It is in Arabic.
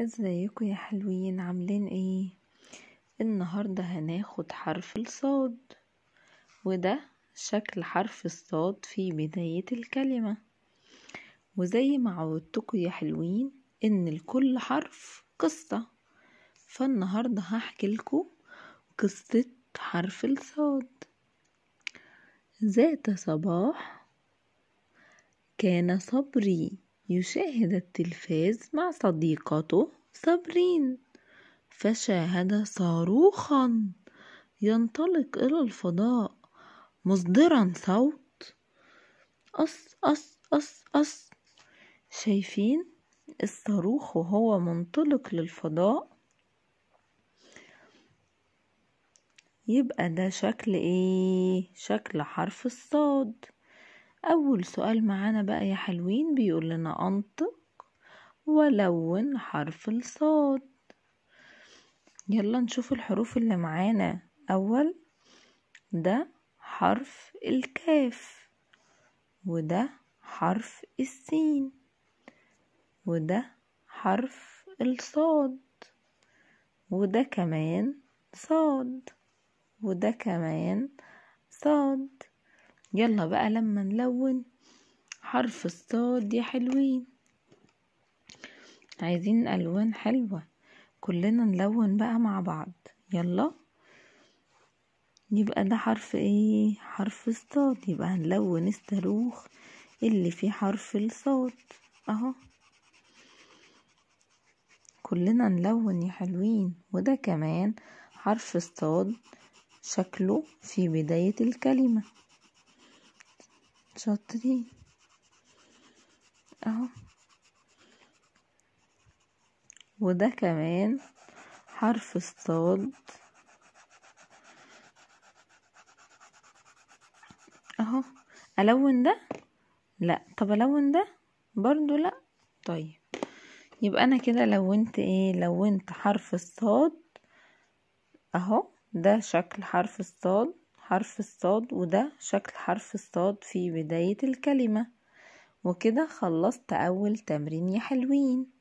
ازيكم يا حلوين عاملين ايه النهارده هناخد حرف الصاد وده شكل حرف الصاد في بداية الكلمة وزي ما عودتكم يا حلوين ان لكل حرف قصة فالنهاردة هحكي لكم قصة حرف الصاد ذات صباح كان صبري يشاهد التلفاز مع صديقته صابرين فشاهد صاروخا ينطلق إلى الفضاء مصدرا صوت أص أص أص أص شايفين الصاروخ وهو منطلق للفضاء يبقى ده شكل ايه شكل حرف الصاد أول سؤال معانا بقى يا حلوين بيقول لنا أنطق ولون حرف الصاد يلا نشوف الحروف اللي معانا أول ده حرف الكاف وده حرف السين وده حرف الصاد وده كمان صاد وده كمان صاد يلا بقى لما نلون حرف الصاد يا حلوين عايزين الوان حلوة كلنا نلون بقى مع بعض يلا يبقى ده حرف ايه حرف الصاد يبقى هنلون الصاروخ اللي فيه حرف الصاد اهو كلنا نلون يا حلوين وده كمان حرف الصاد شكله في بداية الكلمة شاطرين اهو وده كمان حرف الصاد اهو الون ده لا طب الون ده برضو لا طيب يبقى انا كده لونت ايه لونت حرف الصاد اهو ده شكل حرف الصاد حرف الصاد وده شكل حرف الصاد في بداية الكلمة وكده خلصت أول تمرين يا حلوين